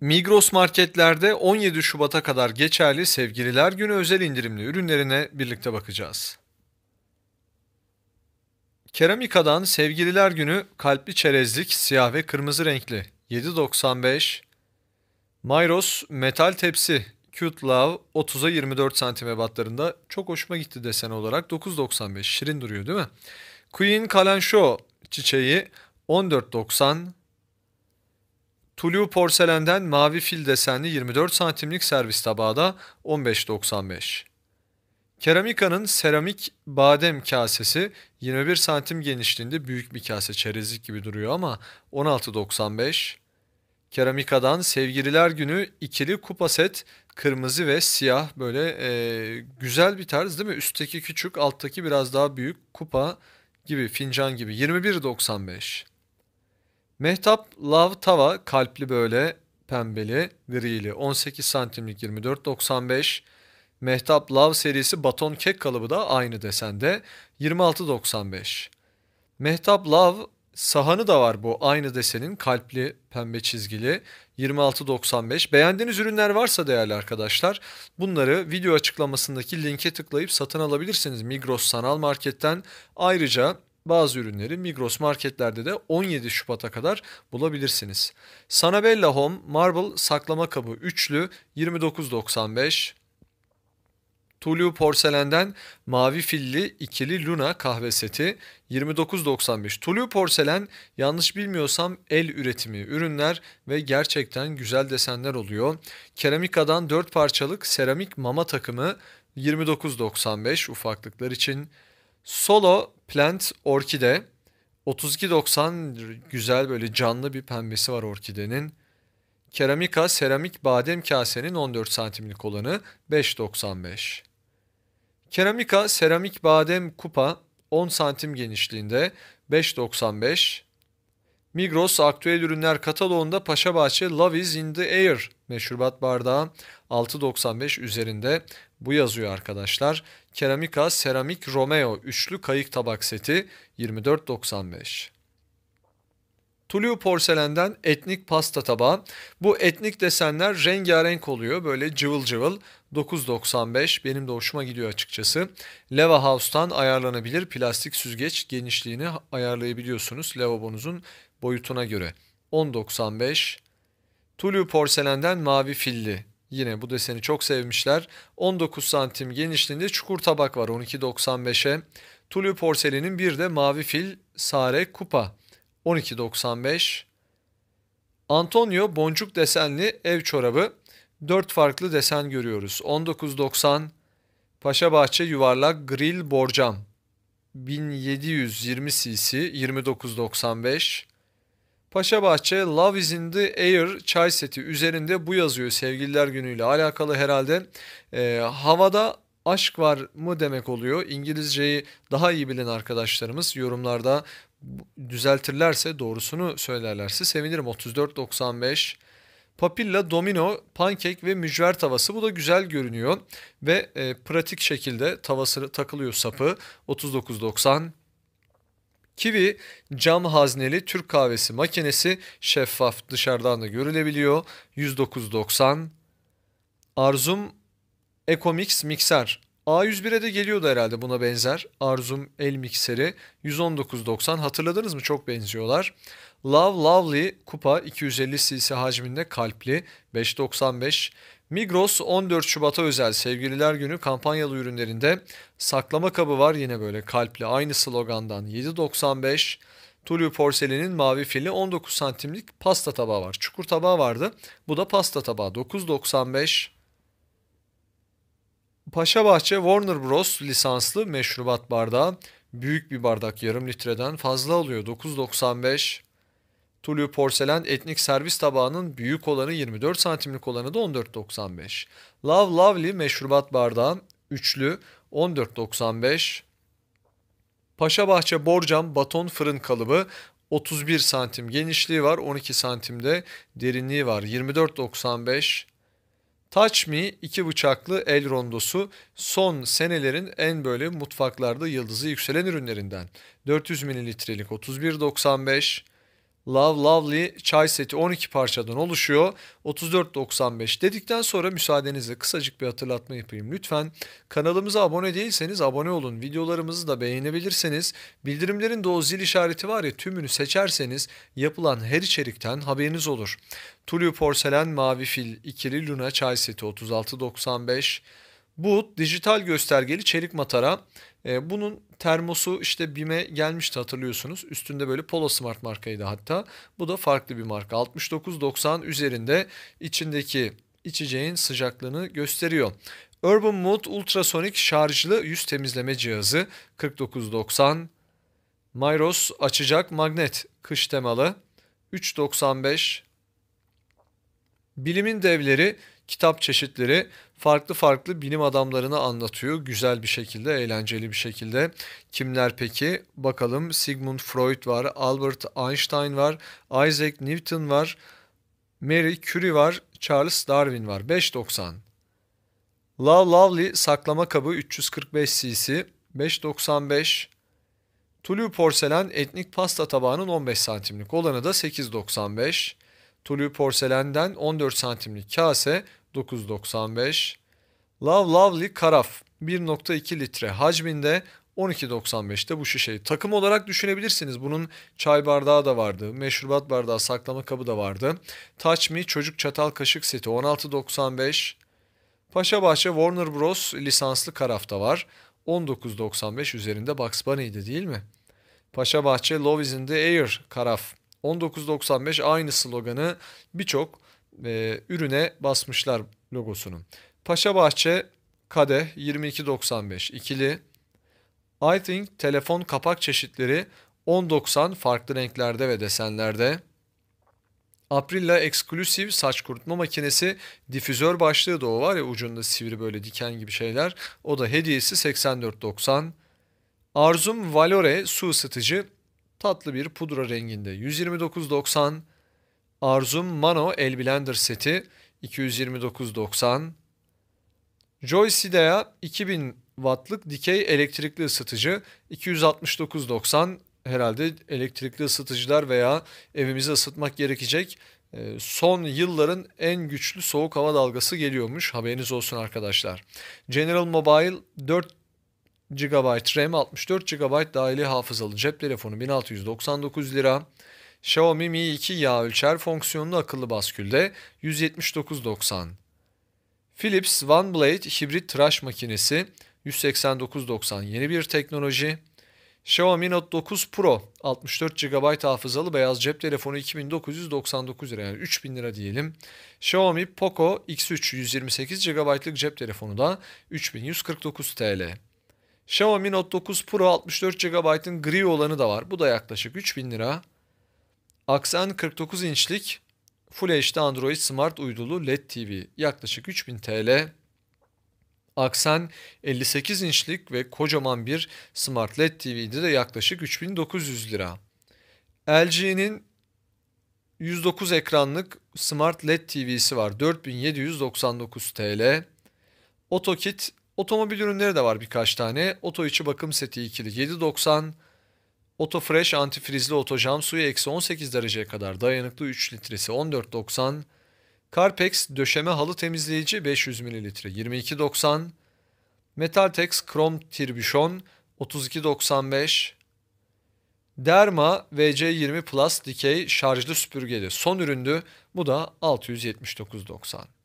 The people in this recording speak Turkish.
Migros marketlerde 17 Şubat'a kadar geçerli sevgililer günü özel indirimli ürünlerine birlikte bakacağız. Keramika'dan sevgililer günü kalpli çerezlik siyah ve kırmızı renkli 7.95 Myros metal tepsi Cute Love 30'a 24 cm batlarında çok hoşuma gitti desen olarak 9.95 şirin duruyor değil mi? Queen Kalenşo çiçeği 14.90 Tulu porselenden mavi fil desenli 24 santimlik servis tabağı da 15.95. Keramika'nın seramik badem kasesi 21 santim genişliğinde büyük bir kase çerezlik gibi duruyor ama 16.95. Keramika'dan Sevgililer Günü ikili kupa set kırmızı ve siyah böyle e, güzel bir tarz değil mi? Üstteki küçük alttaki biraz daha büyük kupa gibi fincan gibi 21.95. Mehtap Love tava kalpli böyle pembeli grili 18 santimlik 24.95 Mehtap Love serisi baton kek kalıbı da aynı desende 26.95. Mehtap Love sahanı da var bu aynı desenin kalpli pembe çizgili 26.95. Beğendiğiniz ürünler varsa değerli arkadaşlar bunları video açıklamasındaki linke tıklayıp satın alabilirsiniz Migros Sanal Market'ten. Ayrıca bazı ürünleri Migros marketlerde de 17 Şubat'a kadar bulabilirsiniz. Sanabella Home Marble saklama kabı üçlü 29.95 Tulu Porselen'den Mavi Filli ikili Luna kahve seti 29.95. Tulu Porselen yanlış bilmiyorsam el üretimi ürünler ve gerçekten güzel desenler oluyor. Keramika'dan 4 parçalık seramik mama takımı 29.95 ufaklıklar için. Solo Plant orkide 32.90 güzel böyle canlı bir pembesi var orkidenin. Keramika seramik badem kasenin 14 santimlik olanı 5.95. Keramika seramik badem kupa 10 santim genişliğinde 5.95. Migros aktüel ürünler kataloğunda Paşabahçe Love is in the Air meşrubat bardağı 6.95 üzerinde bu yazıyor arkadaşlar. Keramika Seramik Romeo üçlü kayık tabak seti 24.95. Tulu porselenden etnik pasta tabağı. Bu etnik desenler rengarenk oluyor. Böyle cıvıl cıvıl. 9.95 benim de hoşuma gidiyor açıkçası. Leva House'tan ayarlanabilir plastik süzgeç genişliğini ayarlayabiliyorsunuz lavabonuzun boyutuna göre. 10.95 Tulu porselenden mavi filli. Yine bu deseni çok sevmişler. 19 santim genişliğinde çukur tabak var 12.95'e. Tulu porselenin bir de mavi fil sare kupa 12.95. Antonio boncuk desenli ev çorabı 4 farklı desen görüyoruz. 19.90 Paşa Bahçe yuvarlak grill borcam 1720 cc 29.95 Paşa Bahçe Love is in the Air çay seti üzerinde bu yazıyor sevgililer günüyle alakalı herhalde. E, havada aşk var mı demek oluyor. İngilizceyi daha iyi bilen arkadaşlarımız yorumlarda düzeltirlerse doğrusunu söylerlerse sevinirim. 34.95 Papilla, domino, pankek ve mücver tavası bu da güzel görünüyor ve e, pratik şekilde tavası takılıyor sapı 39.90 Kivi cam hazneli Türk kahvesi makinesi şeffaf dışarıdan da görülebiliyor. 109.90. Arzum Ecomix mikser. A101'e de geliyordu herhalde buna benzer. Arzum el mikseri 119.90 hatırladınız mı çok benziyorlar. Love Lovely kupa 250 cc hacminde kalpli 595. Migros 14 Şubat'a özel Sevgililer Günü kampanyalı ürünlerinde saklama kabı var yine böyle kalpli aynı slogandan 7.95 Tulu Porselen'in mavi fili 19 santimlik pasta tabağı var. Çukur tabağı vardı. Bu da pasta tabağı 9.95. Paşa Bahçe Warner Bros lisanslı meşrubat bardağı büyük bir bardak yarım litreden fazla alıyor 9.95. Tulu porselen etnik servis tabağının büyük olanı 24 santimlik olanı da 14.95. Love Lovely meşrubat Bardağı üçlü 14.95. Paşa Bahçe Borcam baton fırın kalıbı 31 santim genişliği var 12 santimde derinliği var 24.95. Touch Me iki bıçaklı el rondosu son senelerin en böyle mutfaklarda yıldızı yükselen ürünlerinden. 400 mililitrelik 31.95. Love Lovely çay seti 12 parçadan oluşuyor. 34.95 dedikten sonra müsaadenizle kısacık bir hatırlatma yapayım lütfen. Kanalımıza abone değilseniz abone olun. Videolarımızı da beğenebilirseniz, bildirimlerin de o zil işareti var ya tümünü seçerseniz yapılan her içerikten haberiniz olur. Tulio Porselen Mavi Fil ikili Luna çay seti 36.95 bu dijital göstergeli çelik matara. E, bunun termosu işte BİM'e gelmişti hatırlıyorsunuz. Üstünde böyle Polo Smart markaydı hatta. Bu da farklı bir marka. 69.90 üzerinde içindeki içeceğin sıcaklığını gösteriyor. Urban Mood ultrasonik şarjlı yüz temizleme cihazı 49.90. Myros açacak magnet kış temalı 3.95. Bilimin devleri kitap çeşitleri farklı farklı bilim adamlarını anlatıyor. Güzel bir şekilde, eğlenceli bir şekilde. Kimler peki? Bakalım Sigmund Freud var, Albert Einstein var, Isaac Newton var, Mary Curie var, Charles Darwin var. 590. Love Lovely saklama kabı 345 cc 595. Tulu porselen etnik pasta tabağının 15 santimlik olanı da 895. Tulu porselenden 14 santimlik kase 9.95. Love Lovely karaf 1.2 litre hacminde 12.95'te bu şişeyi. Takım olarak düşünebilirsiniz. Bunun çay bardağı da vardı. Meşrubat bardağı saklama kabı da vardı. Touch Me çocuk çatal kaşık seti 16.95. Paşa Bahçe Warner Bros lisanslı karafta var. 19.95 üzerinde Bugs Bunny'di değil mi? Paşa Bahçe Lovis'in the Air karaf 1995 aynı sloganı birçok e, ürüne basmışlar logosunu. Paşa Bahçe Kade 22.95 ikili. I think telefon kapak çeşitleri 10.90 farklı renklerde ve desenlerde. Aprilla Exclusive saç kurutma makinesi difüzör başlığı da o var ya ucunda sivri böyle diken gibi şeyler. O da hediyesi 84.90. Arzum Valore su ısıtıcı tatlı bir pudra renginde 129.90 Arzum Mano El Blender seti 229.90 Joy Sidea 2000 wattlık dikey elektrikli ısıtıcı 269.90 herhalde elektrikli ısıtıcılar veya evimizi ısıtmak gerekecek ee, son yılların en güçlü soğuk hava dalgası geliyormuş. Haberiniz olsun arkadaşlar. General Mobile 4 GB RAM 64 GB dahili hafızalı cep telefonu 1699 lira. Xiaomi Mi 2 yağ ölçer fonksiyonlu akıllı baskülde 179.90. Philips OneBlade hibrit tıraş makinesi 189.90 yeni bir teknoloji. Xiaomi Note 9 Pro 64 GB hafızalı beyaz cep telefonu 2999 lira yani 3000 lira diyelim. Xiaomi Poco X3 128 GB'lık cep telefonu da 3149 TL. Xiaomi Note 9 Pro 64 GB'ın gri olanı da var. Bu da yaklaşık 3000 lira. Aksan 49 inçlik Full HD Android Smart uydulu LED TV yaklaşık 3000 TL. Aksan 58 inçlik ve kocaman bir Smart LED TV'de de yaklaşık 3900 lira. LG'nin 109 ekranlık Smart LED TV'si var. 4799 TL. AutoKit Otomobil ürünleri de var birkaç tane. Oto içi bakım seti ikili 7.90. Oto Fresh antifrizli jam suyu eksi 18 dereceye kadar dayanıklı 3 litresi 14.90. Carpex döşeme halı temizleyici 500 mililitre 22.90. Metaltex Krom Tirbüşon 32.95. Derma VC20 Plus dikey şarjlı süpürgeli son üründü. Bu da 679.90.